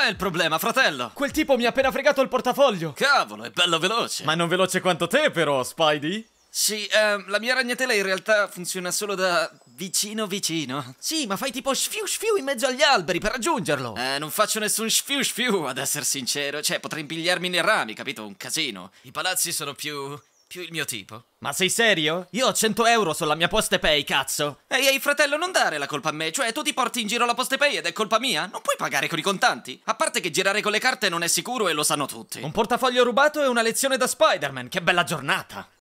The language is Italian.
Qual è il problema, fratello? Quel tipo mi ha appena fregato il portafoglio. Cavolo, è bello veloce. Ma non veloce quanto te, però, Spidey. Sì, ehm, la mia ragnatela in realtà funziona solo da vicino vicino. Sì, ma fai tipo sfiu sfiu in mezzo agli alberi per raggiungerlo. Eh, non faccio nessun sfiu sfiu, ad essere sincero. Cioè, potrei impigliarmi nei rami, capito? Un casino. I palazzi sono più più il mio tipo. Ma sei serio? Io ho 100 euro sulla mia Poste Pay, cazzo! Ehi, ehi, fratello, non dare la colpa a me, cioè tu ti porti in giro la Poste Pay ed è colpa mia? Non puoi pagare con i contanti? A parte che girare con le carte non è sicuro e lo sanno tutti. Un portafoglio rubato e una lezione da Spider-Man, che bella giornata!